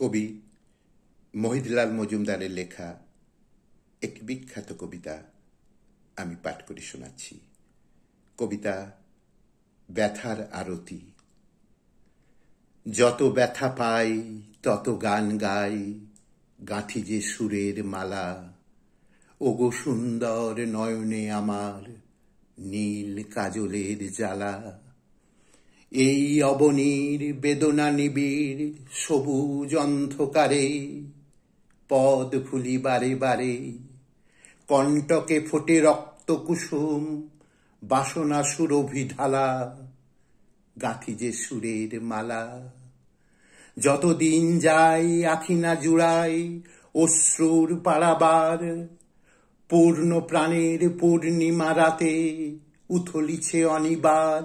কবি মহিদলাল মজুমদারের লেখা এক বিখ্যাত কবিতা আমি পাঠ করে শোনাচ্ছি কবিতা ব্যথার আরতি যত ব্যথা পাই তত গান গাই গাঁঠি যে সুরের মালা ওগো সুন্দর নয়নে আমার নীল কাজলের জ্বালা এই অবনীর বেদনা নিবিড় সবুজ অন্ধকারে পদ ফুলি বারে বারে কণ্টকে ফোটে রক্ত কুসুম বাসনা সুরভি ঢালা গাথি যে সুরের মালা যতদিন যাই আখিনা জুড়াই অশ্রুর পাড়াবার পূর্ণ প্রাণের পূর্ণিমা রাতে উথলিছে অনিবার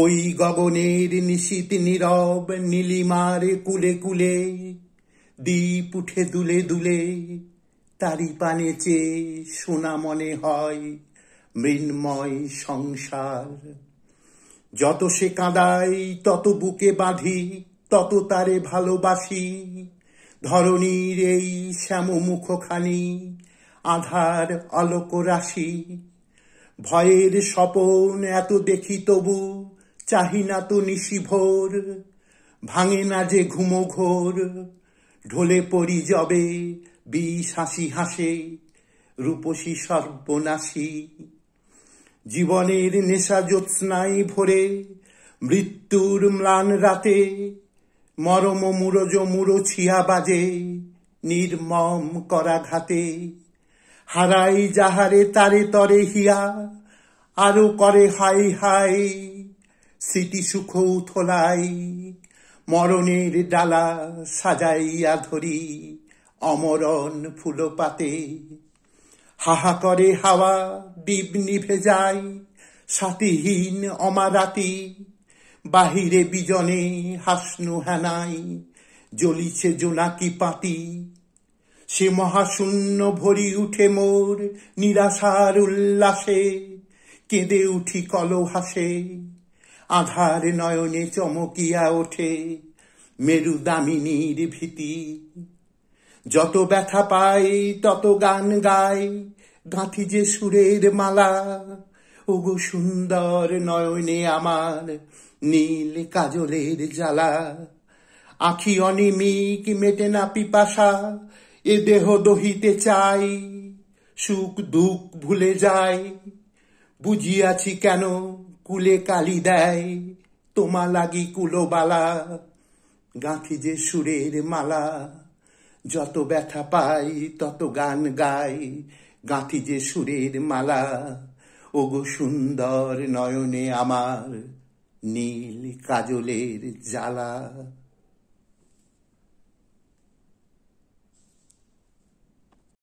ওই গগনের নিশীত নীরব নীলিমার কুলে কুলে দ্বীপ উঠে দুলে দুলে তারি পানে চেয়ে সোনা মনে হয় মৃন্ময় সংসার যত সে কাঁদাই তত বুকে বাঁধি তত তারে ভালোবাসি ধরণীর এই শ্যাম মুখখানি আধার আলোক রাশি ভয়ের স্বপন এত দেখি তবু চাহি না তো নিশি ভোর ভাঙে না যে ঘুমো ঘোর ঢোলে পড়ি জবে বিষ হাসি হাসে রূপসী সর্বনাশী জীবনের নেশা জ্যোৎস্নাই ভরে মৃত্যুর ম্লান রাতে মরম মুরজ মুরো ছিয়া বাজে নির্মম করা ঘাতে হারাই যাহারে তারে তরে হিয়া আরো করে হাই হাই স্মৃতি সুখ উথলাই মরণের ডালা সাজাইয়া ধরি অমরণ ফুল পাতে হাহা করে হাওয়া বিব নিভে যায় সাতিহীন অমারাতি বাহিরে বিজনে হাসনু হেনাই জ্বলিছে জোনাকি পাতি সে মহাশূন্য ভরি উঠে মোর নিরাশার উল্লাসে কেঁদে উঠি কল হাসে আধার নয়নে চমকিয়া ওঠে মেরু দামিনীর ভীতি যত ব্যথা পায় তত গান গায় গাঁথি যে সুরের মালা ওগো সুন্দর নয়নে আমার নীল কাজলের জ্বালা আখি অনিমিক মেটে না পিপাসা এ দেহ দহিতে চাই সুখ দুঃখ ভুলে যায় বুঝিয়াছি কেন কুলে কালি দেয় তোমা লাগি কুলোবালা গাঁথি যে সুরের মালা যত ব্যথা পাই তত গান গাই গাঁথি যে সুরের মালা ও গো সুন্দর নয়নে আমার নীল কাজলের জ্বালা